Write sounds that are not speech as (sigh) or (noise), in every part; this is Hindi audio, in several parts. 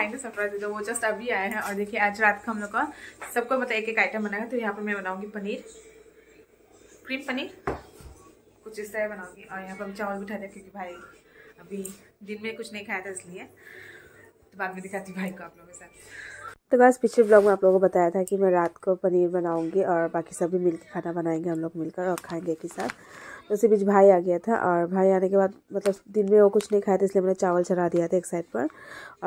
खाएंगे सरप्राइज वो जस्ट अभी आए हैं और देखिए आज रात का हम लोग का सबको मतलब एक एक आइटम बनाएगा तो यहाँ पर मैं बनाऊँगी पनीर क्रीम पनीर कुछ इस तरह बनाऊँगी और यहाँ पर हम चावल बिठा दिया क्योंकि भाई अभी दिन में कुछ नहीं खाया था इसलिए तो बाद में दिखाती भाई को आप लोगों के साथ तो बस पिछले ब्लॉग में आप लोगों को बताया था कि मैं रात को पनीर बनाऊंगी और बाकी सभी मिलकर खाना बनाएंगे हम लोग मिलकर और खाएंगे एक ही साथ उसके बीच भाई आ गया था और भाई आने के बाद मतलब दिन में वो कुछ नहीं खाया था इसलिए मैंने चावल चढ़ा दिया था एक साइड पर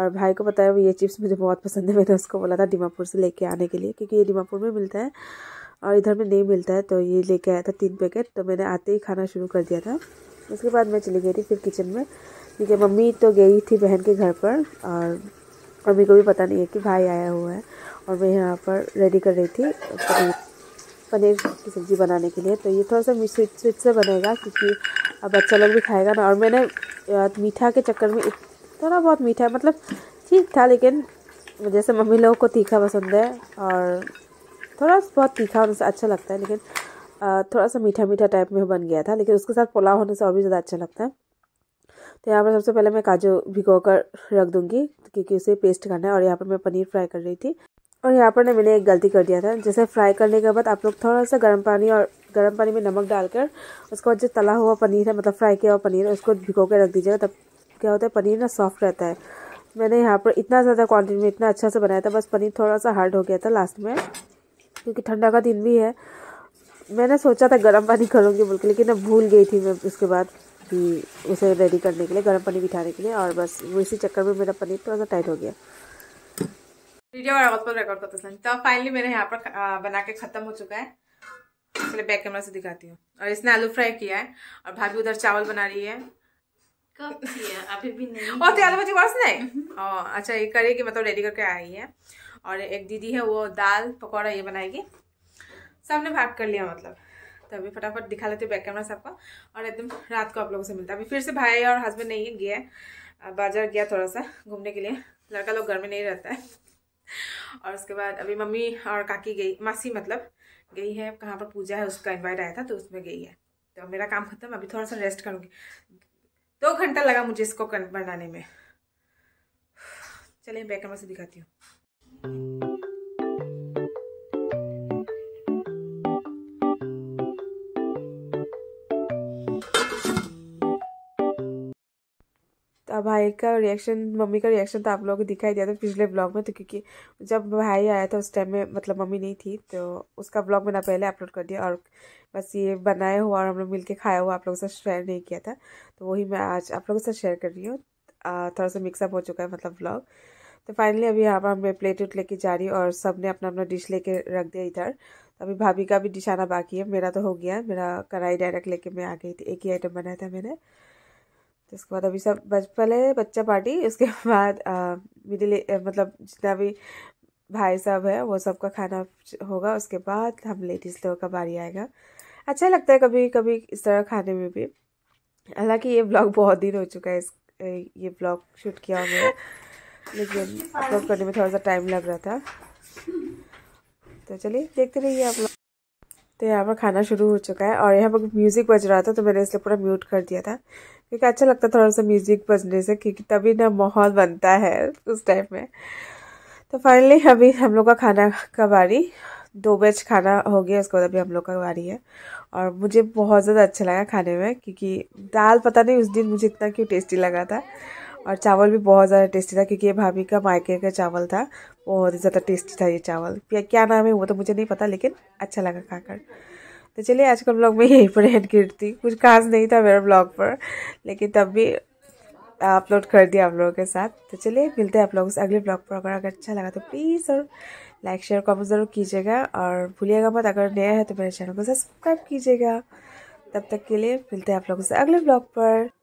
और भाई को पता है ये चिप्स मुझे बहुत पसंद है मैंने उसको बोला था दीमापुर से लेके आने के लिए क्योंकि ये दीमापुर में मिलता है और इधर में नहीं मिलता है तो ये लेके आया था तीन पैकेट तो मैंने आते ही खाना शुरू कर दिया था उसके बाद मैं चली गई थी फिर किचन में क्योंकि मम्मी तो गई थी बहन के घर पर और मम्मी को भी पता नहीं है कि भाई आया हुआ है और मैं यहाँ पर रेडी कर रही थी पनीर की सब्ज़ी बनाने के लिए तो ये थोड़ा सा स्वीट स्वीट से बनेगा क्योंकि अब बच्चा लोग भी खाएगा ना और मैंने मीठा के चक्कर में थोड़ा बहुत मीठा मतलब ठीक था लेकिन जैसे मम्मी लोगों को तीखा पसंद है और थोड़ा बहुत तीखा होने से अच्छा लगता है लेकिन थोड़ा सा मीठा मीठा टाइप में बन गया था लेकिन उसके साथ पुलाव होने से और भी ज़्यादा अच्छा लगता है तो यहाँ पर सबसे पहले मैं काजू भिगो कर रख दूँगी क्योंकि उसे पेस्ट करना है और यहाँ पर मैं पनीर फ्राई कर रही थी और यहाँ पर ना मैंने एक गलती कर दिया था जैसे फ्राई करने के बाद आप लोग थोड़ा सा गर्म पानी और गर्म पानी में नमक डालकर उसके बाद जो तला हुआ पनीर है मतलब फ्राई किया हुआ पनीर उसको भिगो के रख दीजिएगा तब क्या होता है पनीर ना सॉफ्ट रहता है मैंने यहाँ पर इतना ज़्यादा क्वान्टिटी में इतना अच्छा से बनाया था बस पनीर थोड़ा सा हार्ड हो गया था लास्ट में क्योंकि ठंडा का दिन भी है मैंने सोचा था गर्म पानी करूँगी बोल के लेकिन अब भूल गई थी मैं उसके बाद कि उसे रेडी करने के लिए गर्म पानी बिठाने के लिए और बस वो इसी चक्कर में मेरा पनीर थोड़ा सा टाइट हो गया वीडियो और आवाज़ रिकॉर्ड करते हैं तो फाइनली मेरे यहाँ पर बना के ख़त्म हो चुका है चलिए बैक कैमरा से दिखाती हूँ और इसने आलू फ्राई किया है और भाभी उधर चावल बना रही है कब किया अभी भी नहीं और (laughs) आलू भाजी नहीं (laughs) अच्छा ये करेगी मतलब रेडी करके आई है और एक दीदी है वो दाल पकौड़ा ये बनाएगी सबने भाग कर लिया मतलब तो अभी फटाफट दिखा लेते बैक कैमरा सबको और एकदम रात को आप लोगों से मिलता है अभी फिर से भाई और हस्बैंड नहीं गया बाजार गया थोड़ा सा घूमने के लिए लड़का लोग घर में नहीं रहता है (laughs) और उसके बाद अभी मम्मी और काकी गई मासी मतलब गई है कहाँ पर पूजा है उसका इन्वाइट आया था तो उसमें गई है तो मेरा काम खत्म अभी थोड़ा सा रेस्ट करूँगी दो घंटा लगा मुझे इसको बनाने में (sighs) चलिए बैक कैमरा से दिखाती हूँ भाई का रिएक्शन मम्मी का रिएक्शन तो आप लोगों को दिखाई दिया था पिछले ब्लॉग में तो क्योंकि जब भाई आया था उस टाइम में मतलब मम्मी नहीं थी तो उसका ब्लॉग मैंने पहले अपलोड कर दिया और बस ये बनाया हुआ और हम लोग मिल खाया हुआ आप लोगों के साथ शेयर नहीं किया था तो वही मैं आज आप लोगों के साथ शेयर कर रही हूँ थोड़ा सा मिक्सअप हो चुका है मतलब ब्लॉग तो फाइनली अभी यहाँ पर हमें प्लेट उट लेके जा रही और सब ने अपना अपना डिश लेके रख दिया इधर तो अभी भाभी का भी डिश आना बाकी है मेरा तो हो गया मेरा कढ़ाई डायरेक्ट लेके मैं आ गई थी एक ही आइटम बनाया था मैंने तो उसके बाद अभी सब बच पहले बच्चा पार्टी उसके (laughs) बाद मिडिल मतलब जितना भी भाई साहब है वो सबका खाना होगा उसके बाद हम लेडीज़ लोगों का बारी आएगा अच्छा लगता है कभी कभी इस तरह खाने में भी हालांकि ये ब्लॉग बहुत दिन हो चुका है इस ये ब्लॉग शूट किया हुआ है लेकिन अपलोड (laughs) करने में थोड़ा सा टाइम लग रहा था तो चलिए देखते रहिए आप लोग तो यहाँ पर खाना शुरू हो चुका है और यहाँ पर म्यूज़िक बज रहा था तो मैंने इसलिए पूरा म्यूट कर दिया था क्योंकि अच्छा लगता थोड़ा सा म्यूज़िक बजने से क्योंकि तभी ना माहौल बनता है उस टाइप में तो फाइनली अभी हम लोग का खाना का बारी दो बज खाना हो गया उसके बाद अभी हम लोग का बारी है और मुझे बहुत ज़्यादा अच्छा लगा खाने में क्योंकि दाल पता नहीं उस दिन मुझे इतना क्यों टेस्टी लगा था और चावल भी बहुत ज़्यादा टेस्टी था क्योंकि ये भाभी का मायके का चावल था बहुत ही ज़्यादा टेस्टी था ये चावल क्या नाम है वो तो मुझे नहीं पता लेकिन अच्छा लगा खाकर तो चलिए आज का ब्लॉग मैं यहीं पर एंड करती कुछ खास नहीं था मेरे ब्लॉग पर लेकिन तब भी अपलोड कर दिया आप लोगों के साथ तो चलिए मिलते हैं आप लोगों से अगले ब्लॉग पर अगर अगर अच्छा लगा तो प्लीज़ और लाइक शेयर कमेंट ज़रूर कीजिएगा और भूलिएगा मत अगर नया है तो मेरे चैनल को सब्सक्राइब कीजिएगा तब तक के लिए मिलते हैं आप लोगों से अगले ब्लॉग पर